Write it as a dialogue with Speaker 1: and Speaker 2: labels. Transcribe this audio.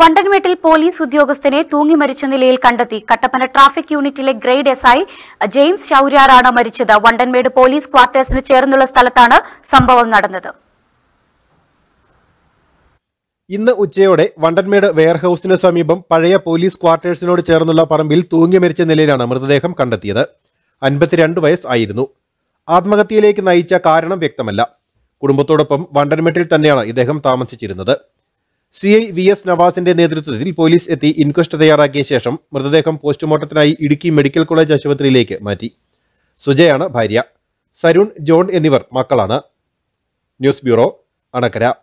Speaker 1: വണ്ടൻമേട്ടിൽ police ഉദ്യോഗസ്ഥനെ തൂങ്ങി മരിച്ച നിലയിൽ കണ്ടെത്തി കട്ടപ്പന ട്രാഫിക് യൂണിറ്റിലെ ഗ്രേഡ് എസ് ഐ ജെയിംസ് ഷൌര്യാറാണ് മരിച്ചത് വണ്ടൻമേട് പോലീസ് ക്വാർട്ടേഴ്സിന് ചേർന്നുള്ള സ്ഥലത്താണ് സംഭവം നടന്നത്
Speaker 2: ഇന്ന് ഉച്ചയോടെ വണ്ടൻമേട് വെയർഹൌസിന് സമീപം പഴയ പോലീസ് ക്വാർട്ടേഴ്സിനോട് ചേർന്നുള്ള പറമ്പിൽ തൂങ്ങി മരിച്ച നിലയിലാണ് മൃതദേഹം കണ്ടെത്തിയത് അൻപത്തിരണ്ട് വയസ്സ് ആയിരുന്നു ആത്മഹത്യയിലേക്ക് നയിച്ച കാരണം വ്യക്തമല്ല കുടുംബത്തോടൊപ്പം വണ്ടൻമേട്ടിൽ തന്നെയാണ് ഇദ്ദേഹം താമസിച്ചിരുന്നത് സി ഐ വി എസ് നവാസിന്റെ നേതൃത്വത്തിൽ പോലീസ് എത്തി ഇൻക്വസ്റ്റ് തയ്യാറാക്കിയ ശേഷം മൃതദേഹം പോസ്റ്റ്മോർട്ടത്തിനായി ഇടുക്കി മെഡിക്കൽ കോളേജ് ആശുപത്രിയിലേക്ക് മാറ്റി സുജയാണ് ഭാര്യ സരുൺ ജോൺ എന്നിവർ മക്കളാണ് ന്യൂസ് ബ്യൂറോ അണക്കര